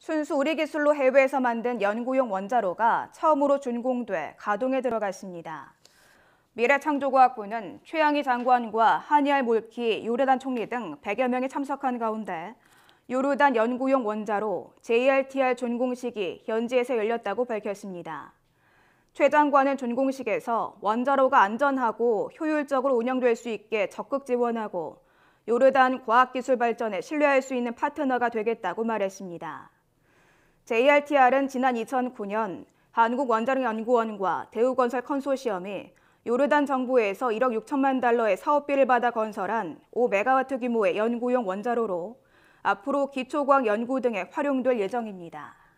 순수 우리 기술로 해외에서 만든 연구용 원자로가 처음으로 준공돼 가동에 들어갔습니다. 미래창조과학부는 최양희 장관과 한니알 몰키, 요르단 총리 등 100여 명이 참석한 가운데 요르단 연구용 원자로 JRTR 준공식이 현지에서 열렸다고 밝혔습니다. 최 장관은 준공식에서 원자로가 안전하고 효율적으로 운영될 수 있게 적극 지원하고 요르단 과학기술 발전에 신뢰할 수 있는 파트너가 되겠다고 말했습니다. JRTR은 지난 2009년 한국원자력연구원과 대우건설 컨소시엄이 요르단 정부에서 1억 6천만 달러의 사업비를 받아 건설한 5메가와트 규모의 연구용 원자로로 앞으로 기초광 연구 등에 활용될 예정입니다.